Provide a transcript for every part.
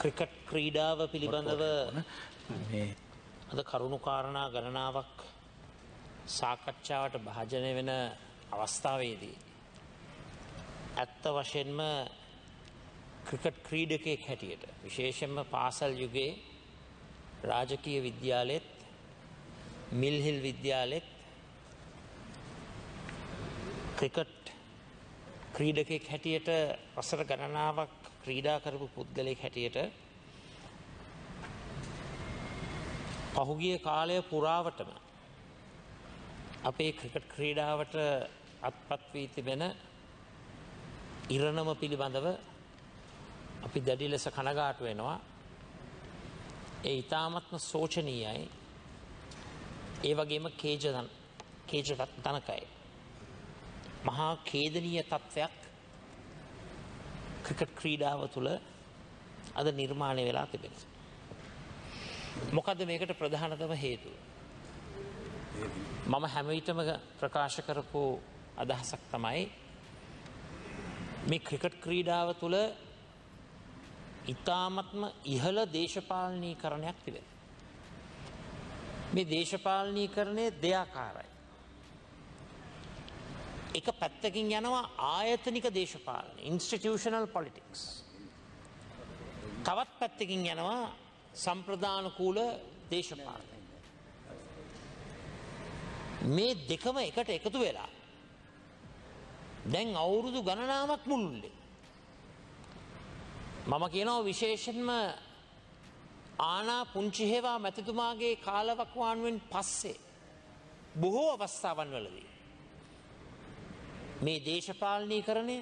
Cricket ක්‍රීඩාව පිළිබඳව අද කරුණු කාරණා ගණනාවක් සාකච්ඡාවට භාජනය වෙන අවස්ථාවේදී. ඇත්ත වශයෙන්ම ක්‍රිකට් ක්‍රීඩකයෙක් හැටියට විශේෂෙන්ම පාසල් යුගයේ රාජකීය විද්‍යාලෙත් මිල්හිල් විද්‍යාලෙත් ක්‍රිකට් ක්‍රීඩකයෙක් හැටියට වසර ගණනාවක් ක්‍රීඩා කරපු පුද්ගලයෙක් හැටියට පහුගිය කාලය පුරාවටම අපේ ක්‍රිකට් ක්‍රීඩාවට අත්පත් වී තිබෙන ඉරණම පිළිබඳව අපි දැඩි ලෙස කනගාටු වෙනවා. ඒ ඊ타මත්ම සෝචනීයයි. ඒ වගේම කේජ කේජ තනකයි. මහා ඛේදනීය තත්වයක් ක්‍රිකට් ක්‍රීඩාව තුළ අද නිර්මාණය වෙලා තිබෙන. මොකද මේකට ප්‍රධානතම හේතුව. මම හැමවිටම ප්‍රකාශ කරපු අදහසක් තමයි මේ ක්‍රිකට් ක්‍රීඩාව තුළ ඉතාමත්ම ඉහළ දේශපාලනී කරණයක් තිබෙන. මේ දේශපාලනී කරණය දෙයාකාරයි. එක පැත්තකින් යනවා ආයතනික දේශපාලන ඉන්ස්ටිටියෂනල් පොලිටික්ස්. තවත් පැත්තකින් යනවා සම්ප්‍රධානකූල දේශපාලනය. මේ දෙකම එකට එකතු වෙලා. දැන් අවුරුදු ගණනාවක් මුළුල්ලේ. මම කියනව විශේෂෙන්ම ආනා පුංචිහෙවා මැතිතුමාගේ කාලවක්වානුවෙන් පස්සේ බොහෝ අවස්ථාවන් වලදී. මේ දේශපාලනීකරණය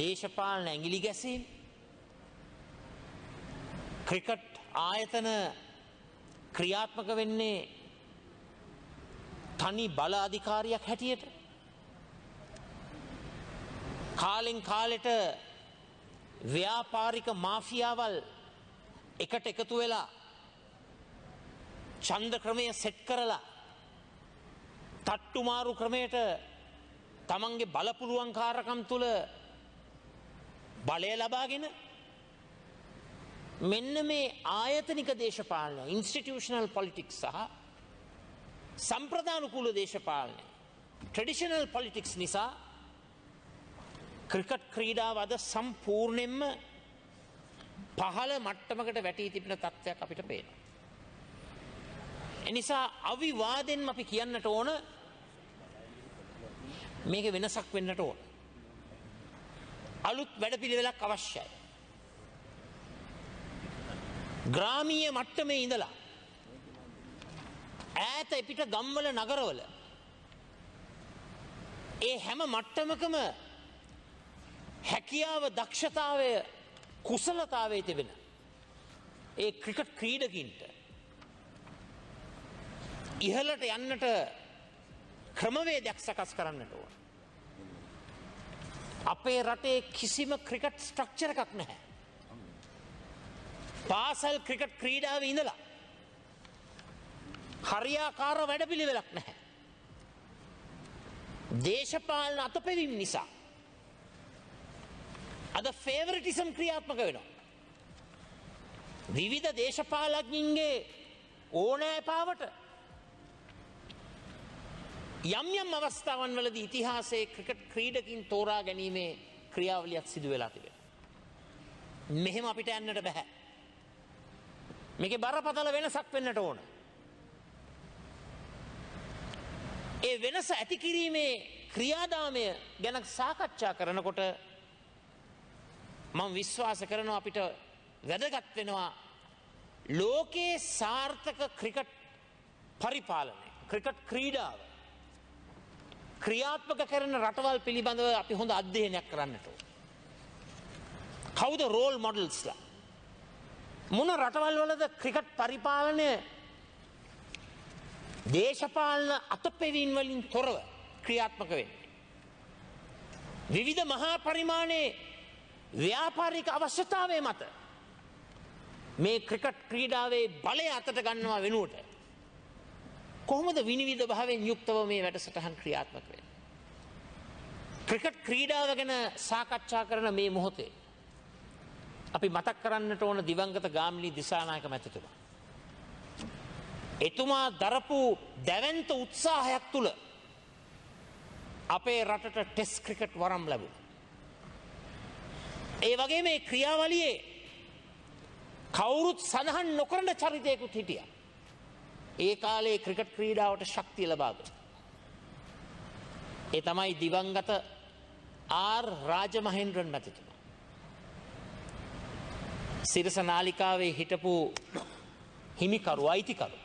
දේශපාලන ඇඟිලි ගැසීම් ක්‍රිකට් ආයතන ක්‍රියාත්මක වෙන්නේ තනි බල අධිකාරියක් හැටියට කාලෙන් කාලෙට ව්‍යාපාරික මාෆියාවල් එකට එකතු වෙලා ඡන්ද ක්‍රමය සෙට් කරලා තට්ටුමාරු ක්‍රමයට තමන්ගේ බලපුරුවන් කාරකම් තුළ බලය ලබාගෙන මෙන්න මේ ආයතනික දේශපාලනය ඉන්ස්ටිටියුෂනල් පොලිටික්ස් සහ සම්ප්‍රදානුකූල දේශපාලනය ට්‍රඩිෂනල් පොලිටික්ස් නිසා ක්‍රිකට් ක්‍රීඩාව අද සම්පූර්ණයෙන්ම පහළ මට්ටමකට වැටී තිබෙන තත්ත්වයක් අපිට පේනවා. එනිසා අවිවාදෙන් අපි කියන්නට ඕන මේක වෙනසක් වෙන්නට ඕන. අලුත් වැඩපිළිවෙලක් අවශ්‍යයි. ග්‍රාමීය මට්ටමේ ඉඳලා ඈත පිට ගම්වල නගරවල ඒ හැම මට්ටමකම හැකියාව දක්ෂතාවය කුසලතාවේ තිබෙන ඒ ක්‍රිකට් ක්‍රීඩකින්ට ඉහලට යන්නට ක්‍රමවේදයක් සකස් කරන්නට ඕන. අපේ රටේ කිසිම ක්‍රිකට් ස්ට්‍රක්චර එකක් නැහැ. පාසල් ක්‍රිකට් ක්‍රීඩාව ඉඳලා. හරියාකාර වැඩපිළිවෙලක් නැහැ. දේශපාලන අතපෙවීම නිසා. අද ෆේවරටිසම් ක්‍රියාත්මක වෙනවා. විවිධ දේශපාලඥින්ගේ ඕනෑ පාවට යම් යම් අවස්ථාවන් වලදී ඉතිහාසයේ ක්‍රිකට් ක්‍රීඩකින් තෝරා ගැනීමේ ක්‍රියාවලියක් සිදු වෙලා තිබෙනවා. මෙහෙම අපිට යන්නට බෑ. මේකේ බරපතල වෙනසක් වෙන්නට ඕන. ඒ වෙනස ඇති කිරීමේ ක්‍රියාදාමය ගැන සාකච්ඡා කරනකොට මම විශ්වාස කරනවා අපිට වැදගත් වෙනවා ලෝකේ සාර්ථක ක්‍රිකට් පරිපාලනය ක්‍රිකට් ක්‍රීඩාව ක්‍රියාත්මක කරන රටවල් පිළිබඳව අපි හොඳ අධ්‍යයනයක් කරන්නට කවුද රෝල් මොඩල්ස්ලා මොන රටවල් වලද ක්‍රිකට් පරිපාලනය දේශපාලන අතපෙවීම් වලින් තොරව ක්‍රියාත්මක වෙන්නේ විවිධ මහා පරිමාණයේ ව්‍යාපාරික අවශ්‍යතාවය මත මේ ක්‍රිකට් ක්‍රීඩාවේ බලය අතට ගන්නවා වෙනුවට කොහොමද විනිවිද භාවයෙන් යුක්තව මේ වැඩසටහන් ක්‍රියාත්මක වෙන්නේ? ක්‍රිකට් ක්‍රීඩාව ගැන සාකච්ඡා කරන මේ මොහොතේ අපි මතක් කරන්නට ඕන දිවංගත ගාමිණී දිසානායක මැතිතුමා. එතුමා දරපු දැවැන්ත උත්සාහයක් තුළ අපේ රටට ටෙස් ක්‍රිකට් වරම් ලැබුණා. ඒ වගේ මේ ක්‍රියාවලියේ කවුරුත් සඳහන් නොකරන චරිතයකුත් හිටියා. ඒ කාලේ ක්‍රිකට් ක්‍රීඩාවට ශක්තිය ලබා ගත්තා. ඒ තමයි දිවංගත ආර් රාජමහේන්ද්‍රන් මැතිතුමා. සිරස නාලිකාවේ හිටපු හිමිකරු අයිතිකරු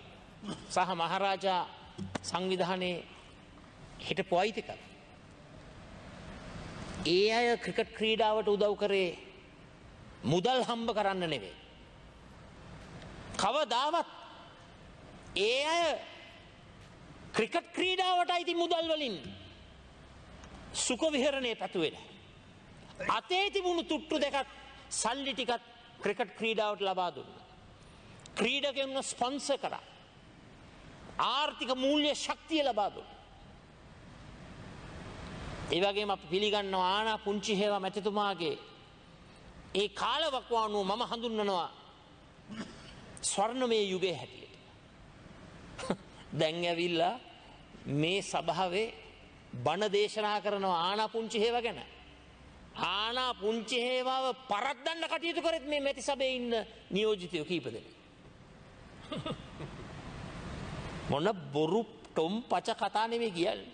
සහ මහරජා සංවිධානයේ හිටපු අයිතිකරු. ඒ අය ක්‍රිකට් ක්‍රීඩාවට උදව් කරේ මුදල් හම්බ කරන්න නෙවෙයි. කවදාවත් ඒ අය ක්‍රිකට් ක්‍රීඩාවට අයිති මුදල් වලින් සුඛ විහරණය පැතුවෙන. අතේ තිබුණු තුට්ටු දෙකක් සල්ලි ටිකත් ක්‍රිකට් ක්‍රීඩාවට ලබා දුන්නා. ක්‍රීඩකයන්ව ස්පොන්සර් කරා. ආර්ථික මූල්‍ය ශක්තිය ලබා දුන්නා. ඒ වගේම අපි පිළිගන්නවා ආනා පුංචි හේවා මැතිතුමාගේ ඒ කාලවකවානුව මම හඳුන්වනවා ස්වර්ණමය යුගයේ හැටි. දැන් ඇවිල්ලා මේ සභාවේ බණ දේශනා කරන ආනාපුංචි හේව ගැන ආනාපුංචි හේවාව පරද්දන්න කටයුතු කරෙත් මේ මැති සභේ ඉන්න නියෝජිතයෝ කීප දෙනෙක් මොන බොරු ටොම් පච කතා නෙමෙයි කියන්නේ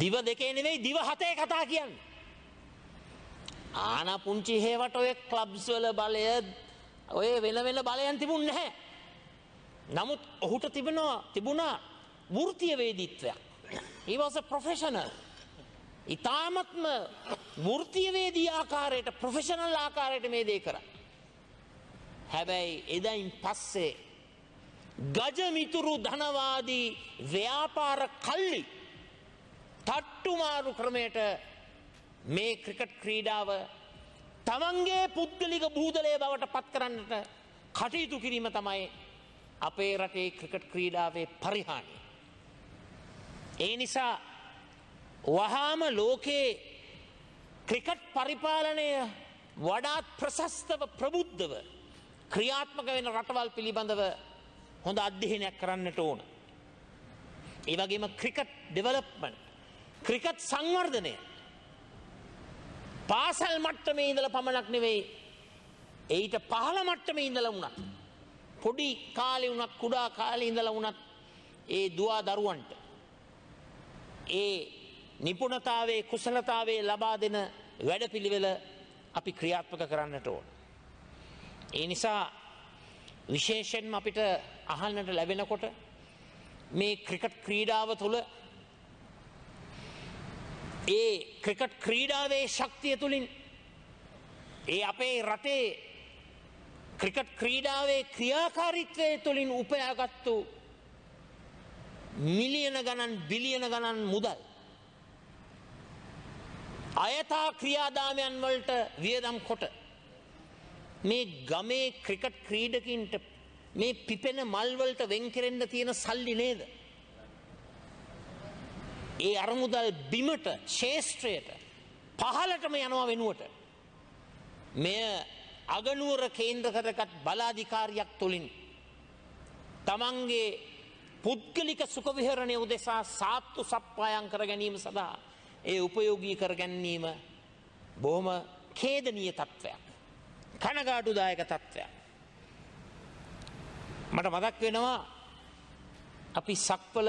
දිව දෙකේ නෙමෙයි දිව හතේ කතා කියන්නේ ආනාපුංචි හේවට ඔය ක්ලබ්ස් වල බලය ඔය වෙන වෙන බලයන් තිබුණ නැහැ නමුත් ඔහුට තිබෙනවා තිබුණා වෘත්තීය වේදීත්වයක්. he was a professional. ඊ타මත්ම වෘත්තීය වේදී ආකාරයට ප්‍රොෆෙෂනල් ආකාරයට මේ දේ කරා. හැබැයි එදයින් පස්සේ ගජමිතුරු ධනවාදී ව්‍යාපාර කල්ලි තට්ටුමාරු ක්‍රමයට මේ ක්‍රිකට් ක්‍රීඩාව තමන්ගේ පුද්ගලික බූදලය බවට පත් කරන්නට කටයුතු කිරීම තමයි අපේ රටේ ක්‍රිකට් ක්‍රීඩාවේ පරිහානිය. ඒ නිසා වහාම ලෝකයේ ක්‍රිකට් පරිපාලනය වඩාත් ප්‍රශස්තව ප්‍රබුද්ධව ක්‍රියාත්මක වෙන රටවල් පිළිබඳව හොඳ අධ්‍යයනයක් කරන්නට ඕන. ඒ වගේම ක්‍රිකට් ඩෙවලොප්මන්ට් ක්‍රිකට් සංවර්ධනය පාසල් මට්ටමේ ඉඳලා පමණක් නෙවෙයි ඊට පහළ මට්ටමේ ඉඳලා වුණත් පොඩි කාලේ වුණත් කුඩා කාලේ ඉඳලා වුණත් ඒ දුවා දරුවන්ට ඒ නිපුණතාවයේ කුසලතාවයේ ලබා දෙන වැඩපිළිවෙල අපි ක්‍රියාත්මක කරන්නට ඕන. ඒ නිසා විශේෂයෙන්ම අපිට අහන්නට ලැබෙනකොට මේ ක්‍රිකට් ක්‍රීඩාව තුළ ඒ ක්‍රිකට් ක්‍රීඩාවේ ශක්තිය තුළින් ඒ අපේ රටේ ක්‍රිකට් ක්‍රීඩාවේ ක්‍රියාකාරීත්වය තුළින් උපයාගත්තු මිලියන ගණන් බිලියන ගණන් මුදල් අයථා ක්‍රියාදාමයන් වලට වියදම් කොට මේ ගමේ ක්‍රිකට් ක්‍රීඩකින්ට මේ පිපෙන මල් වලට වෙන් කෙරෙන්න තියෙන සල්ලි නේද? ඒ අරමුදල් බිමට, ශේෂ්ත්‍රයට පහලටම යනවා වෙනුවට මෙය අගනුවර කේන්ද්‍ර කරගත් බලාධිකාරියක් තුලින් තමන්ගේ පුද්ගලික සුඛ විහරණය උදෙසා සාත්තු සප්පායම් කර ගැනීම සඳහා ඒ උපයෝගී කර ගැනීම බොහොම ඛේදනීය තත්වයක් කනගාටුදායක තත්වයක් මට මතක් වෙනවා අපි සක්වල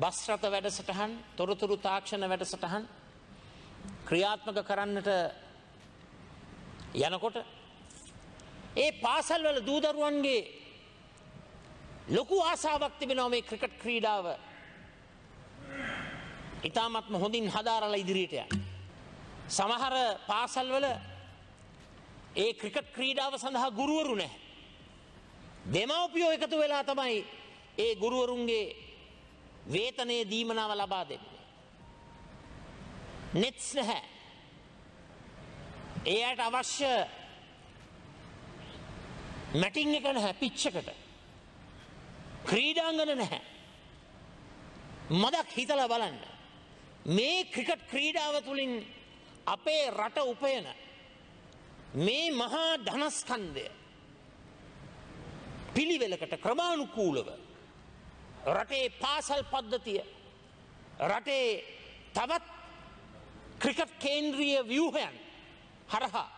බස් රථ වැඩසටහන් තොරතුරු තාක්ෂණ වැඩසටහන් ක්‍රියාත්මක කරන්නට යනකොට ඒ පාසල් වල දූදරුවන්ගේ ලොකු ආසාවක් තිබෙනවා මේ ක්‍රිකට් ක්‍රීඩාව. ඊටාත්ම හොඳින් හදාරලා ඉදිරියට යන්න. සමහර පාසල් වල ඒ ක්‍රිකට් ක්‍රීඩාව සඳහා ගුරුවරු නැහැ. දෙමව්පියෝ එකතු වෙලා තමයි ඒ ගුරුවරුන්ගේ වේතනය දීමනාව ලබා දෙන්නේ. නෙට්ස් නැහැ. ඒ අයට අවශ්‍ය මැටින් එක නැහැ පිච්චකට. ක්‍රීඩාංගන නැහැ. මදක් හිතලා බලන්න. මේ ක්‍රිකට් ක්‍රීඩාව තුළින් අපේ රට උපයන මේ මහා ධනස්කන්ධය පිළිවෙලකට ක්‍රමානුකූලව රටේ පාසල් පද්ධතිය රටේ තවත් ක්‍රිකට් කේන්ද්‍රීය ව්‍යූහයන් හරහා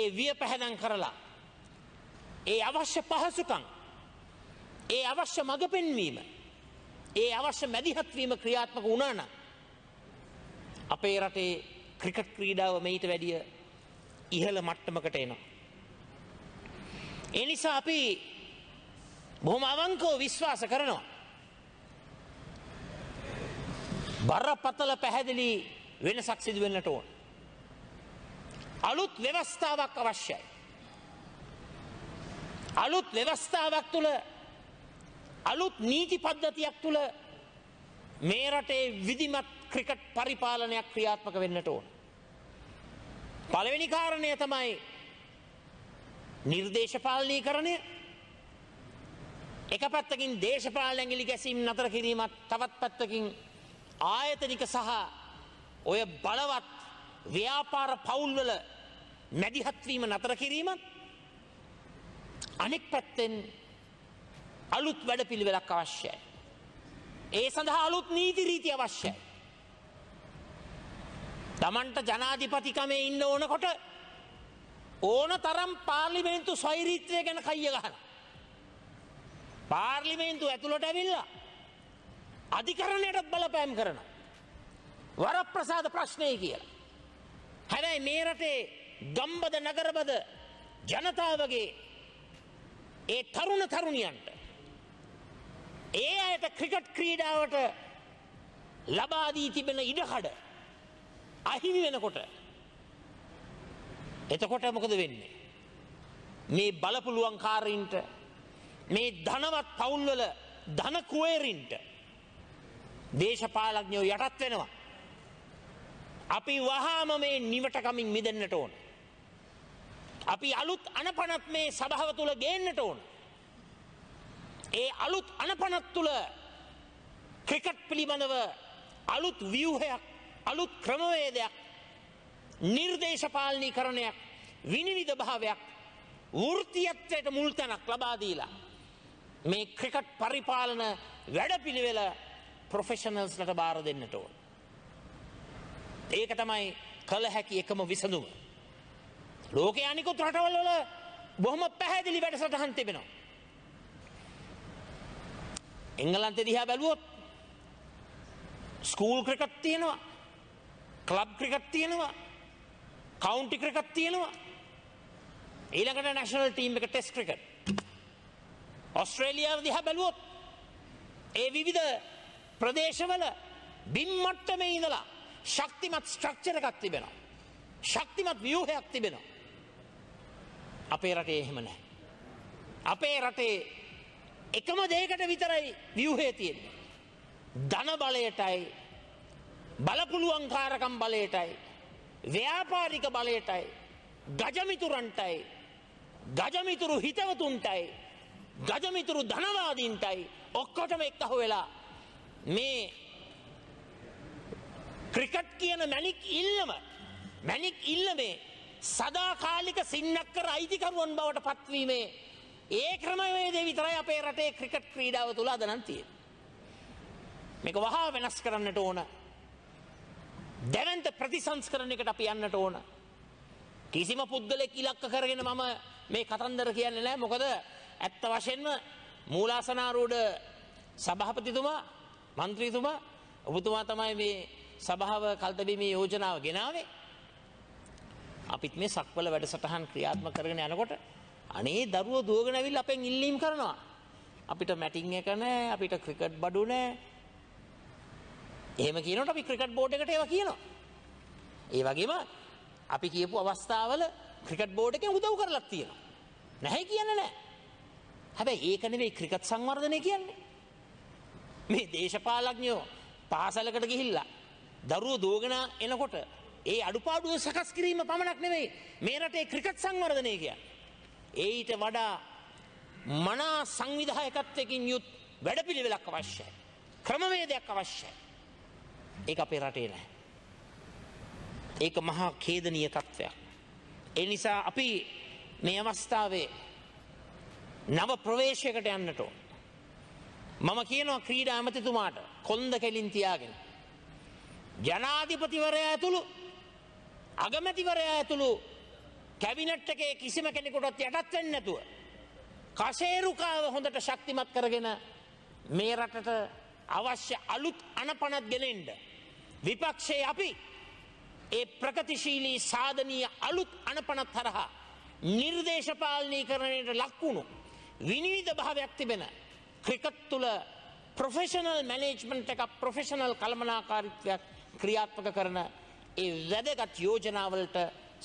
ඒ විය පැහැදන් කරලා ඒ අවශ්‍ය පහසුකම් ඒ අවශ්‍ය මඟ පෙන්වීම ඒ අවශ්‍ය මැදිහත් වීම ක්‍රියාත්මක වුණා නම් අපේ රටේ ක්‍රිකට් ක්‍රීඩාව මේට වැඩිය ඉහළ මට්ටමකට එනවා. ඒ නිසා අපි බොහොම අවංකව විශ්වාස කරනවා. බරපතල පැහැදිලි වෙනසක් සිදු වෙන්නට ඕන. අලුත් ව්‍යවස්ථාවක් අවශ්‍යයි. අලුත් ව්‍යවස්ථාවක් තුළ අලුත් නීති පද්ධතියක් තුළ මේ රටේ විධිමත් ක්‍රිකට් පරිපාලනයක් ක්‍රියාත්මක වෙන්නට ඕන. පළවෙනි කාරණය තමයි නිර්දේශපාලනීකරණය එක පැත්තකින් දේශපාලන ඇඟිලි ගැසීම් නතර කිරීමත් තවත් පැත්තකින් ආයතනික සහ ඔය බලවත් ව්‍යාපාර පවුල්වල මැදිහත්වීම නතර කිරීමත් අනෙක් පැත්තෙන් අලුත් වැඩ පිළිවෙලක් අවශ්‍යයි. ඒ සඳහා අලුත් නීති රීති අවශ්‍යයි. තමන්ට ජනාධිපතිකමේ ඉන්න ඕනකොට ඕන තරම් පාර්ලිමේන්තු ස්වෛරීත්‍රය ගැන කයිය ගහන. පාර්ලිමේන්තු ඇතුළට ඇවිල්ලා අධිකරණයටත් බලපෑම් කරන. වර ප්‍රසාද ප්‍රශ්නය කියලා. හැබැයි මේ රටේ ගම්බද නගරබද ජනතාවගේ ඒ තරුණ තරුණියන්ට ඒ අයට ක්‍රිකට් ක්‍රීඩාවට ලබාදී තිබෙන ඉඩහඩ අහිමි වෙනකොට එතකොට මොකද වෙන්නේ මේ බලපුළුවන් කාරීන්ට මේ ධනවත් පවුල්වල ධන කුවේරින්ට දේශපාලඥයෝ යටත් වෙනවා අපි වහාම මේ නිවටකමින් මිදෙන්නට ඕන අපි අලුත් අනපනත් මේ සභාව තුල ගේන්නට ඕන. ඒ අලුත් අනපනත් තුල ක්‍රිකට් පිළිබඳව අලුත් ව්‍යුහයක්, අලුත් ක්‍රමවේදයක්, නිර්දේශපාලනීකරණයක්, විනිවිද භාවයක්, වෘත්තියත්වයට මුල් තැනක් ලබා දීලා මේ ක්‍රිකට් පරිපාලන වැඩපිළිවෙල ප්‍රොෆෙෂනල්ස්ලට බාර දෙන්නට ඕන. ඒක තමයි කළ හැකි එකම විසඳුම. ලෝකයේ අනිකුත් රටවල් වල බොහොම පැහැදිලි වැඩසටහන් තිබෙනවා. එංගලන්තේ දිහා බැලුවොත් ස්කූල් ක්‍රිකට් තියෙනවා. ක්ලබ් ක්‍රිකට් තියෙනවා. කවුන්ටි ක්‍රිකට් තියෙනවා. ඊළඟට නැෂනල් ටීම් එක ටෙස්ට් ක්‍රිකට්. ඔස්ට්‍රේලියාව දිහා බැලුවොත් ඒ විවිධ ප්‍රදේශවල බිම් මට්ටමේ ඉඳලා ශක්තිමත් ස්ට්‍රක්චර් එකක් තිබෙනවා. ශක්තිමත් ව්‍යුහයක් තිබෙනවා. අපේ රටේ එහෙම නැහැ. අපේ රටේ එකම දෙයකට විතරයි ව්‍යුහය තියෙන්නේ. ධන බලයටයි බලපුලුවන්කාරකම් බලයටයි ව්‍යාපාරික බලයටයි ගජමිතුරන්ටයි ගජමිතුරු හිතවතුන්ටයි ගජමිතුරු ධනවාදීන්ටයි ඔක්කොටම එක්කහ වෙලා මේ ක්‍රිකට් කියන මැණික් ඉල්ලම මැණික් ඉල්ලමේ සදාකාලික සින්නක්කර අයිතිකරුවන් බවට පත්වීමේ ඒ ක්‍රමවේදේ විතරයි අපේ රටේ ක්‍රිකට් ක්‍රීඩාව තුල අද නම් තියෙන්නේ. මේක වහා වෙනස් කරන්නට ඕන. දැවන්ත ප්‍රතිසංස්කරණයකට අපි යන්නට ඕන. කිසිම පුද්ගලෙක් ඉලක්ක කරගෙන මම මේ කතන්දර කියන්නේ නැහැ. මොකද ඇත්ත වශයෙන්ම මූලාසනාරූඪ සභාපතිතුමා, മന്ത്രിතුමා, ඔබතුමා තමයි මේ සභාව කල්තබීමේ යෝජනාව ගෙනාවේ. අපිත් මේ සක්වල වැඩසටහන් ක්‍රියාත්මක කරගෙන යනකොට අනේ දරුවෝ දුවගෙන ඇවිල්ලා අපෙන් ඉල්ලීම් කරනවා. අපිට මැටින් එක නැහැ, අපිට ක්‍රිකට් බඩු නැහැ. එහෙම කියනකොට අපි ක්‍රිකට් බෝඩ් එකට ඒවා කියනවා. ඒ වගේම අපි කියපු අවස්ථාවල ක්‍රිකට් බෝඩ් එකෙන් උදව් කරලක් තියෙනවා. නැහැ කියන්නේ නැහැ. හැබැයි ඒක නෙවෙයි ක්‍රිකට් සංවර්ධනය කියන්නේ. මේ දේශපාලඥයෝ පාසලකට ගිහිල්ලා දරුවෝ දුවගෙන එනකොට ඒ අඩුපාඩුව සකස් කිරීම පමණක් නෙවෙයි මේ රටේ ක්‍රිකට් සංවර්ධනය කියන්නේ. ඒට වඩා මනා සංවිධායකත්වයකින් යුත් වැඩපිළිවෙලක් අවශ්‍යයි. ක්‍රමවේදයක් අවශ්‍යයි. ඒක අපේ රටේ නැහැ. ඒක මහා ඛේදනීය තත්ත්වයක්. ඒ නිසා අපි මේ අවස්ථාවේ නව ප්‍රවේශයකට යන්නට ඕන. මම කියනවා ක්‍රීඩා ඇමතිතුමාට කොන්ද කෙලින් තියාගෙන ජනාධිපතිවරයා ඇතුළු අගමැතිවරයා ඇතුළු කැබිනට් එකේ කිසිම කෙනෙකුටත් යටත් වෙන්නේ නැතුව කශේරුකාව හොඳට ශක්තිමත් කරගෙන මේ රටට අවශ්‍ය අලුත් අනපනත් ගෙනෙන්න විපක්ෂයේ අපි ඒ ප්‍රගතිශීලී සාධනීය අලුත් අනපනත් හරහා නිර්දේශපාලනීකරණයට ලක්වුණු විනිවිධ භාවයක් තිබෙන ක්‍රිකට් තුල ප්‍රොෆෙෂනල් මැනේජ්මන්ට් එකක් ප්‍රොෆෙෂනල් කළමනාකාරීත්වයක් ක්‍රියාත්මක කරන ඒ වැදගත් යෝජනාවලට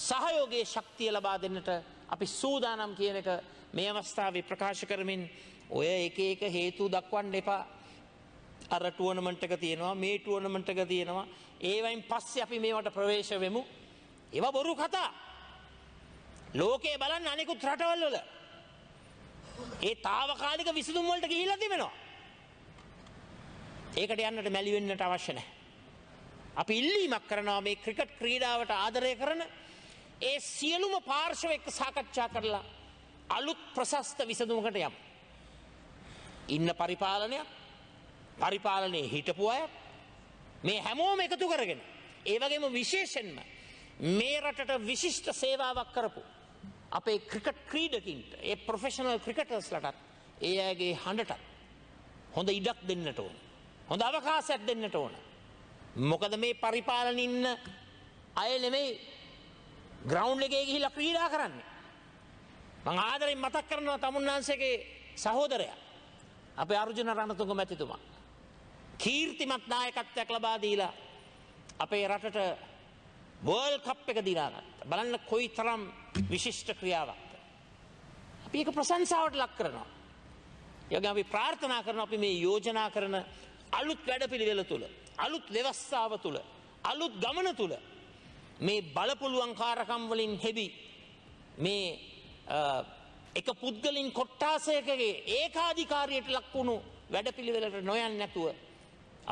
සහයෝගයේ ශක්තිය ලබා දෙන්නට අපි සූදානම් කියන එක මේ අවස්ථාවේ ප්‍රකාශ කරමින් ඔය එක එක හේතු දක්වන්න එපා. අර ටුවර්නමන්ට් එක තියෙනවා මේ ටුවර්නමන්ට් එක තියෙනවා. ඒවයින් පස්සේ අපි මේවට ප්‍රවේශ වෙමු. ඒවා බොරු කතා. ලෝකේ බලන්න අනිකුත් රටවල් වල ඒ తాවකාලික විසඳුම් වලට ගිහිලා තිබෙනවා. ඒකට යන්නට මැලි වෙන්නට අවශ්‍ය නැහැ. අපි ඉල්ලීමක් කරනවා මේ ක්‍රිකට් ක්‍රීඩාවට ආදරය කරන ඒ සියලුම පාර්ශව එක්ක සාකච්ඡා කරලා අලුත් ප්‍රශස්ත විසඳුමකට යමු. ඉන්න පරිපාලනයක් පරිපාලනයේ හිටපු අය මේ හැමෝම එකතු කරගෙන ඒ වගේම විශේෂයෙන්ම මේ රටට විශිෂ්ට සේවාවක් කරපු අපේ ක්‍රිකට් ක්‍රීඩකින්ට ඒ ප්‍රොෆෙෂනල් ක්‍රිකටර්ස්ලටත් ඒ අයගේ හඬටත් හොඳ ඉඩක් දෙන්නට ඕන. හොඳ අවකාශයක් දෙන්නට ඕන. මොකද මේ පරිපාලන ඉන්න අය නෙමෙයි ග්‍රවුන්ඩ් එකේ ගිහිල්ලා ක්‍රීඩා කරන්නේ. මං ආදරෙන් මතක් කරනවා තමුන්නාංශගේ සහෝදරයා. අපේ අර්ජුන රණතුංග මැතිතුමා. කීර්තිමත් නායකත්වයක් ලබා දීලා අපේ රටට වර්ල්ඩ් කප් එක දිනා ගත්තා. බලන්න කොයිතරම් විශිෂ්ට ක්‍රියාවක්ද. අපි ඒක ප්‍රශංසාවට ලක් කරනවා. ඒ වගේම අපි ප්‍රාර්ථනා කරනවා අපි මේ යෝජනා කරන අලුත් වැඩපිළිවෙල තුළ අලුත් ව්‍යවස්ථාව තුළ අලුත් ගමන තුළ මේ බලපුළුවන් කාරකම් වලින් හෙබි මේ එක පුද්ගලින් කොට්ටාසයකගේ ඒකාධිකාරියට ලක් වුණු වැඩපිළිවෙලට නොයන් නැතුව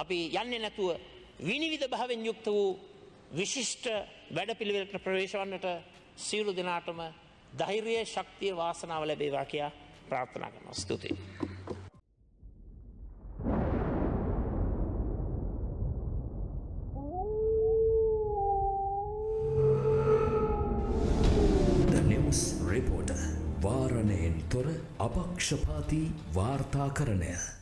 අපි යන්නේ නැතුව විනිවිධ භාවෙන් යුක්ත වූ විශිෂ්ට වැඩපිළිවෙලට ප්‍රවේශවන්නට සියලු දෙනාටම ධෛර්යය ශක්තිය වාසනාව ලැබේවා කියා ප්‍රාර්ථනා කරනවා ස්තුතියි पक्षपाती वार्ताकरण